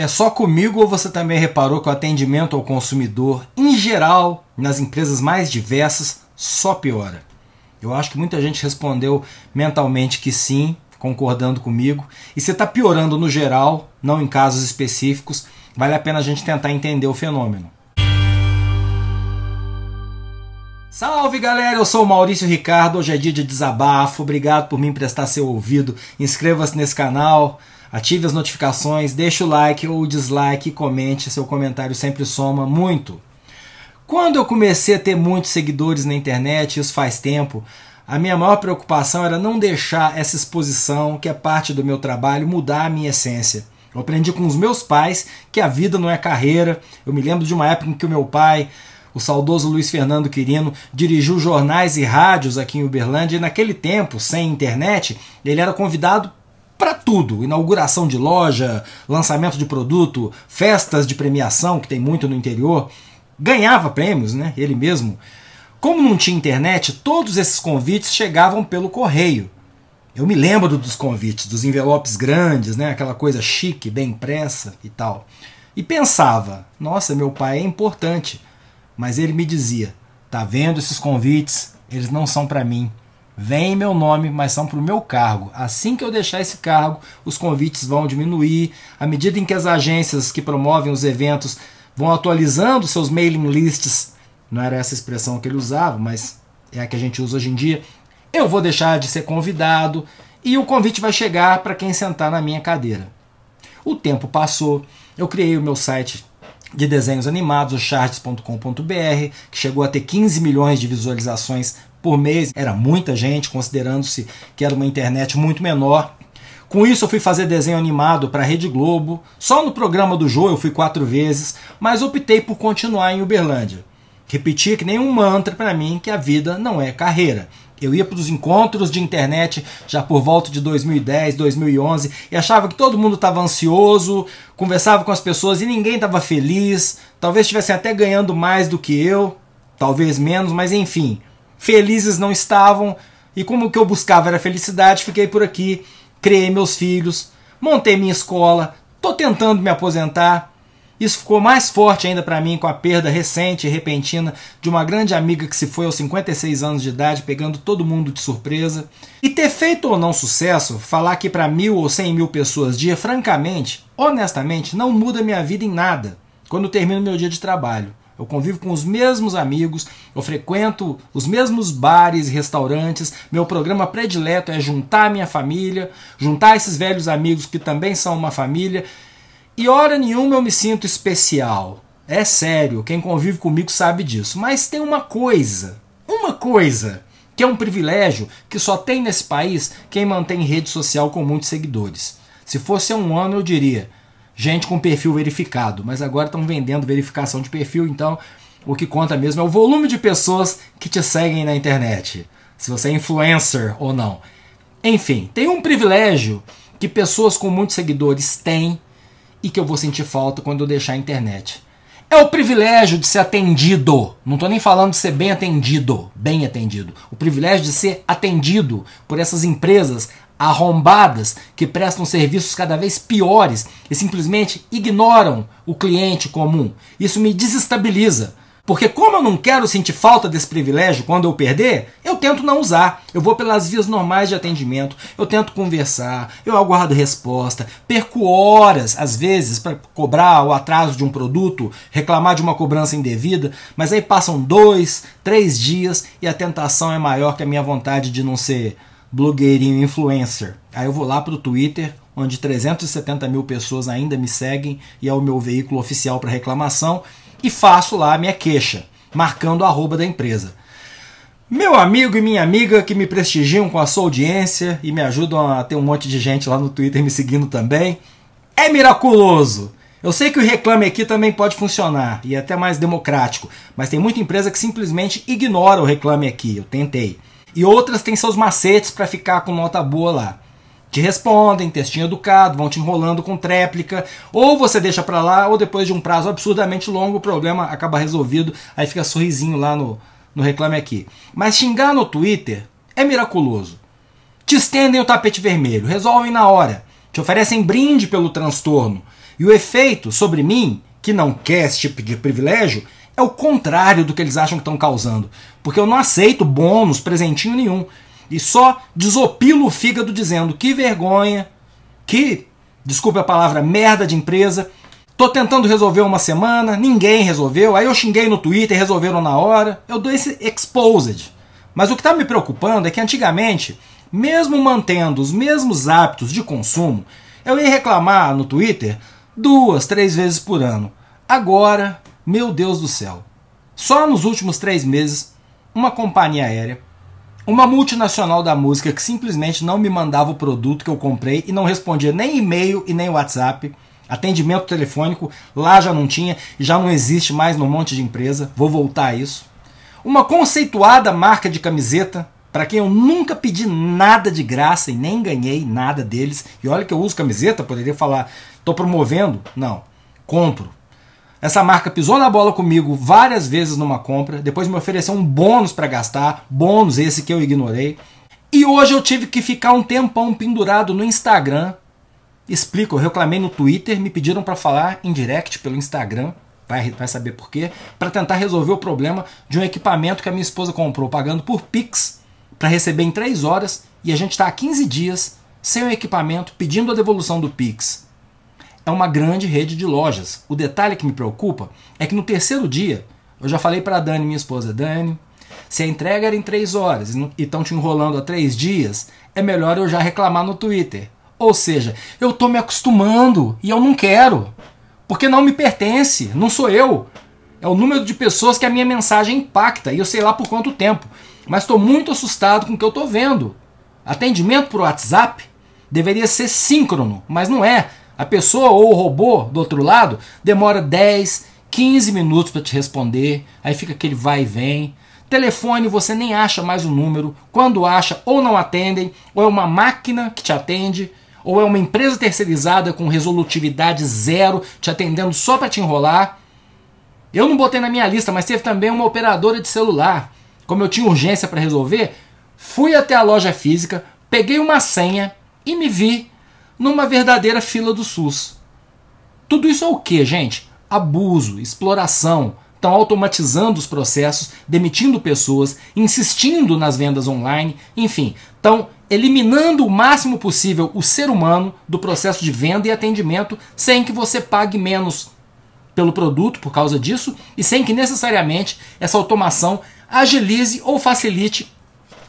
É só comigo ou você também reparou que o atendimento ao consumidor, em geral, nas empresas mais diversas, só piora? Eu acho que muita gente respondeu mentalmente que sim, concordando comigo. E se está piorando no geral, não em casos específicos, vale a pena a gente tentar entender o fenômeno. Salve galera, eu sou o Maurício Ricardo. Hoje é dia de desabafo. Obrigado por me emprestar seu ouvido. Inscreva-se nesse canal Ative as notificações, deixe o like ou o dislike, comente, seu comentário sempre soma muito. Quando eu comecei a ter muitos seguidores na internet, isso faz tempo, a minha maior preocupação era não deixar essa exposição, que é parte do meu trabalho, mudar a minha essência. Eu aprendi com os meus pais que a vida não é carreira. Eu me lembro de uma época em que o meu pai, o saudoso Luiz Fernando Quirino, dirigiu jornais e rádios aqui em Uberlândia e naquele tempo, sem internet, ele era convidado para tudo: inauguração de loja, lançamento de produto, festas de premiação, que tem muito no interior. Ganhava prêmios, né? Ele mesmo. Como não tinha internet, todos esses convites chegavam pelo correio. Eu me lembro dos convites, dos envelopes grandes, né? Aquela coisa chique, bem impressa e tal. E pensava: nossa, meu pai é importante. Mas ele me dizia: tá vendo esses convites? Eles não são para mim vem em meu nome, mas são para o meu cargo. Assim que eu deixar esse cargo, os convites vão diminuir. À medida em que as agências que promovem os eventos vão atualizando seus mailing lists, não era essa expressão que ele usava, mas é a que a gente usa hoje em dia. Eu vou deixar de ser convidado e o convite vai chegar para quem sentar na minha cadeira. O tempo passou, eu criei o meu site de desenhos animados, o charts.com.br, que chegou a ter 15 milhões de visualizações por mês. Era muita gente, considerando-se que era uma internet muito menor. Com isso, eu fui fazer desenho animado para a Rede Globo. Só no programa do Jô eu fui quatro vezes, mas optei por continuar em Uberlândia. repetia que nem um mantra para mim que a vida não é carreira. Eu ia para os encontros de internet já por volta de 2010, 2011 e achava que todo mundo estava ansioso, conversava com as pessoas e ninguém estava feliz. Talvez estivessem até ganhando mais do que eu, talvez menos, mas enfim, felizes não estavam. E como o que eu buscava era felicidade, fiquei por aqui, criei meus filhos, montei minha escola, tô tentando me aposentar, isso ficou mais forte ainda para mim com a perda recente e repentina de uma grande amiga que se foi aos 56 anos de idade, pegando todo mundo de surpresa. E ter feito ou não sucesso, falar que para mil ou cem mil pessoas dia, francamente, honestamente, não muda minha vida em nada quando termino meu dia de trabalho. Eu convivo com os mesmos amigos, eu frequento os mesmos bares e restaurantes. Meu programa predileto é juntar minha família, juntar esses velhos amigos que também são uma família e hora nenhuma eu me sinto especial. É sério, quem convive comigo sabe disso. Mas tem uma coisa, uma coisa, que é um privilégio que só tem nesse país quem mantém rede social com muitos seguidores. Se fosse há um ano, eu diria, gente com perfil verificado, mas agora estão vendendo verificação de perfil, então o que conta mesmo é o volume de pessoas que te seguem na internet. Se você é influencer ou não. Enfim, tem um privilégio que pessoas com muitos seguidores têm e que eu vou sentir falta quando eu deixar a internet. É o privilégio de ser atendido. Não estou nem falando de ser bem atendido, bem atendido. O privilégio de ser atendido por essas empresas arrombadas que prestam serviços cada vez piores e simplesmente ignoram o cliente comum. Isso me desestabiliza. Porque como eu não quero sentir falta desse privilégio quando eu perder, eu tento não usar. Eu vou pelas vias normais de atendimento, eu tento conversar, eu aguardo resposta, perco horas às vezes para cobrar o atraso de um produto, reclamar de uma cobrança indevida, mas aí passam dois, três dias e a tentação é maior que a minha vontade de não ser blogueirinho influencer. Aí eu vou lá para o Twitter, onde 370 mil pessoas ainda me seguem e é o meu veículo oficial para reclamação e faço lá a minha queixa, marcando o arroba da empresa. Meu amigo e minha amiga que me prestigiam com a sua audiência e me ajudam a ter um monte de gente lá no Twitter me seguindo também, é miraculoso! Eu sei que o reclame aqui também pode funcionar e é até mais democrático, mas tem muita empresa que simplesmente ignora o reclame aqui. Eu tentei. E outras têm seus macetes para ficar com nota boa lá te respondem, textinho educado, vão te enrolando com tréplica, ou você deixa para lá, ou depois de um prazo absurdamente longo o problema acaba resolvido, aí fica sorrisinho lá no, no Reclame Aqui. Mas xingar no Twitter é miraculoso. Te estendem o tapete vermelho, resolvem na hora, te oferecem brinde pelo transtorno, e o efeito sobre mim, que não quer esse tipo de privilégio, é o contrário do que eles acham que estão causando, porque eu não aceito bônus, presentinho nenhum e só desopila o fígado dizendo que vergonha, que, desculpe a palavra, merda de empresa. Tô tentando resolver uma semana, ninguém resolveu. Aí eu xinguei no Twitter, resolveram na hora. Eu dou esse exposed. Mas o que está me preocupando é que antigamente, mesmo mantendo os mesmos hábitos de consumo, eu ia reclamar no Twitter duas, três vezes por ano. Agora, meu Deus do céu, só nos últimos três meses, uma companhia aérea uma multinacional da música que simplesmente não me mandava o produto que eu comprei e não respondia nem e-mail e nem WhatsApp. Atendimento telefônico lá já não tinha, já não existe mais no monte de empresa. Vou voltar a isso. Uma conceituada marca de camiseta para quem eu nunca pedi nada de graça e nem ganhei nada deles. E olha que eu uso camiseta, poderia falar, estou promovendo. Não, compro. Essa marca pisou na bola comigo várias vezes numa compra, depois me ofereceu um bônus para gastar, bônus esse que eu ignorei. E hoje eu tive que ficar um tempão pendurado no Instagram. Explico, eu reclamei no Twitter, me pediram para falar em direct pelo Instagram, vai, vai saber por quê, para tentar resolver o problema de um equipamento que a minha esposa comprou pagando por Pix para receber em 3 horas e a gente está há 15 dias sem o equipamento, pedindo a devolução do Pix é uma grande rede de lojas. O detalhe que me preocupa é que no terceiro dia, eu já falei para a Dani, minha esposa, Dani, se a entrega era em três horas e estão te enrolando há três dias, é melhor eu já reclamar no Twitter. Ou seja, eu estou me acostumando e eu não quero, porque não me pertence, não sou eu. É o número de pessoas que a minha mensagem impacta e eu sei lá por quanto tempo. Mas estou muito assustado com o que eu estou vendo. Atendimento por WhatsApp deveria ser síncrono, mas não é. A pessoa ou o robô do outro lado demora 10, 15 minutos para te responder, aí fica aquele vai e vem. Telefone você nem acha mais o número, quando acha ou não atendem, ou é uma máquina que te atende, ou é uma empresa terceirizada com resolutividade zero te atendendo só para te enrolar. Eu não botei na minha lista, mas teve também uma operadora de celular. Como eu tinha urgência para resolver, fui até a loja física, peguei uma senha e me vi numa verdadeira fila do SUS. Tudo isso é o que, gente? Abuso, exploração. Estão automatizando os processos, demitindo pessoas, insistindo nas vendas online, enfim, estão eliminando o máximo possível o ser humano do processo de venda e atendimento sem que você pague menos pelo produto por causa disso e sem que necessariamente essa automação agilize ou facilite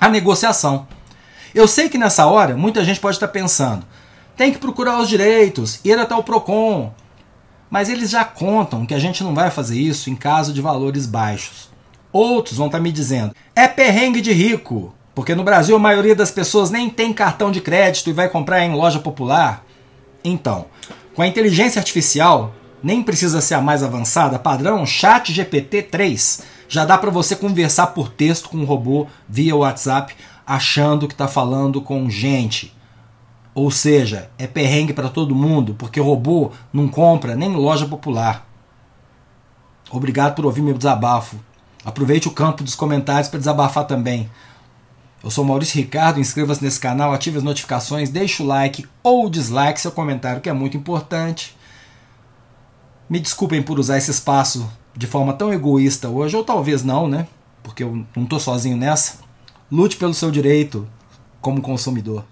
a negociação. Eu sei que nessa hora muita gente pode estar pensando: tem que procurar os direitos, ir até o PROCON. Mas eles já contam que a gente não vai fazer isso em caso de valores baixos. Outros vão estar tá me dizendo: é perrengue de rico, porque no Brasil a maioria das pessoas nem tem cartão de crédito e vai comprar em loja popular. Então, com a inteligência artificial, nem precisa ser a mais avançada, padrão Chat GPT 3. Já dá para você conversar por texto com um robô via WhatsApp, achando que está falando com gente. Ou seja, é perrengue para todo mundo, porque robô não compra nem loja popular. Obrigado por ouvir meu desabafo. Aproveite o campo dos comentários para desabafar também. Eu sou Maurício Ricardo, inscreva-se nesse canal, ative as notificações, deixe o like ou dislike, seu comentário que é muito importante. Me desculpem por usar esse espaço de forma tão egoísta hoje, ou talvez não, né? Porque eu não estou sozinho nessa. Lute pelo seu direito como consumidor.